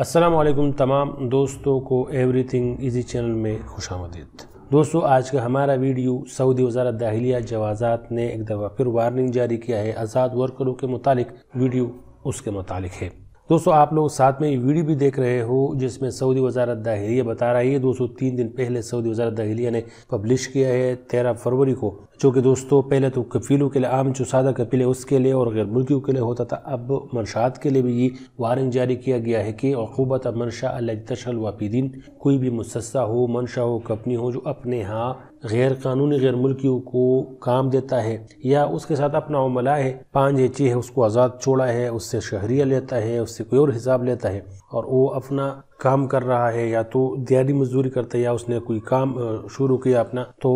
असलम तमाम दोस्तों को एवरीथिंग इजी चैनल में खुश आमदीद दोस्तों आज का हमारा वीडियो सऊदी वजारत दाहलिया जवाज़ात ने एक दफ़ा फिर वार्निंग जारी किया है आज़ाद वर्करों के मुतालिक वीडियो उसके मुतालिक है दोस्तों आप लोग साथ में ये वीडियो भी देख रहे हो जिसमें सऊदी वजारत दाहिलिया बता रही है दोस्तों तीन दिन पहले सऊदी वजारत दाहिलिया ने पब्लिश किया है तेरह फरवरी को जो कि दोस्तों पहले तो कफीलों के लिए आम जो सादा कफील है उसके लिए और गैर मुल्कियों के लिए होता था अब मनशात के लिए भी ये वारंट जारी किया गया है कि अकूबत मंशा तशल वापिदीन कोई भी मुसस्सा हो मनशा हो कंपनी हो जो अपने यहाँ गैर कानूनी गैर मुल्की को काम देता है या उसके साथ अपना अमला है पाँच छः है उसको आज़ाद छोड़ा है उससे शहरिया लेता है उससे कोई और हिसाब लेता है और वो अपना काम कर रहा है या तो दिहाड़ी मजदूरी करता है या उसने कोई काम शुरू किया अपना तो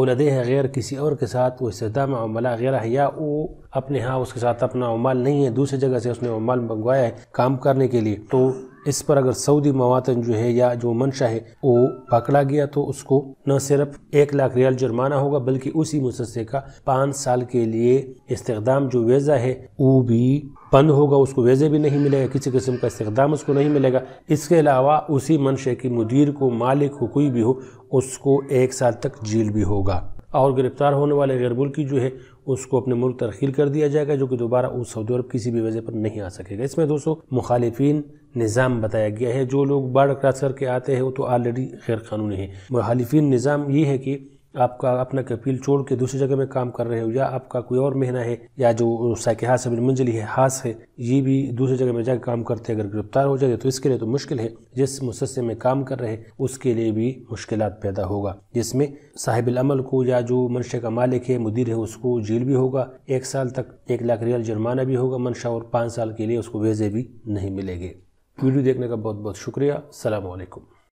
औलदे है गैर किसी और के साथ वो में अमला गैर है या वो अपने यहाँ उसके साथ अपना अमाल नहीं है दूसरी जगह से उसने अमाल मंगवाया है काम करने के लिए तो इस पर अगर सऊदी मवातन जो है या जो मंशा है वो पकड़ा गया तो उसको न सिर्फ एक लाख रियाल जुर्माना होगा बल्कि उसी मुसस्से का पाँच साल के लिए इस्तेदाम जो वीज़ा है वो भी बंद होगा उसको वेजे भी नहीं मिलेगा किसी किस्म का इस्तेदाम उसको नहीं मिलेगा इसके अलावा उसी मनशे की मुदीर को मालिक को कोई भी हो उसको एक साल तक जेल भी होगा और गिरफ्तार होने वाले गैर मुल्की जो है उसको अपने मुल्क तरखील कर दिया जाएगा जो कि दोबारा उस सऊदी अरब किसी भी वजह पर नहीं आ सकेगा इसमें दोस्तों मुखालिफिन निज़ाम बताया गया है जो लोग बाढ़ क्रॉस करके आते हैं वो तो ऑलरेडी गैर कानूनी है मुखालिफिन निज़ाम ये है कि आपका अपना कपील छोड़ के दूसरी जगह में काम कर रहे हो या आपका कोई और महना है या जो हाथ से मंजिली है हास है ये भी दूसरी जगह में जाकर काम करते अगर गिरफ्तार हो जाए तो इसके लिए तो मुश्किल है जिस मुसस्से में काम कर रहे हैं उसके लिए भी मुश्किल पैदा होगा जिसमें साहिबल अमल को या जो मनशा का मालिक है मुदीर है उसको जेल भी होगा एक साल तक एक लाख रियल जुर्माना भी होगा मनशा और पाँच साल के लिए उसको वेजे भी नहीं मिलेंगे वीडियो देखने का बहुत बहुत शुक्रिया सलामकुम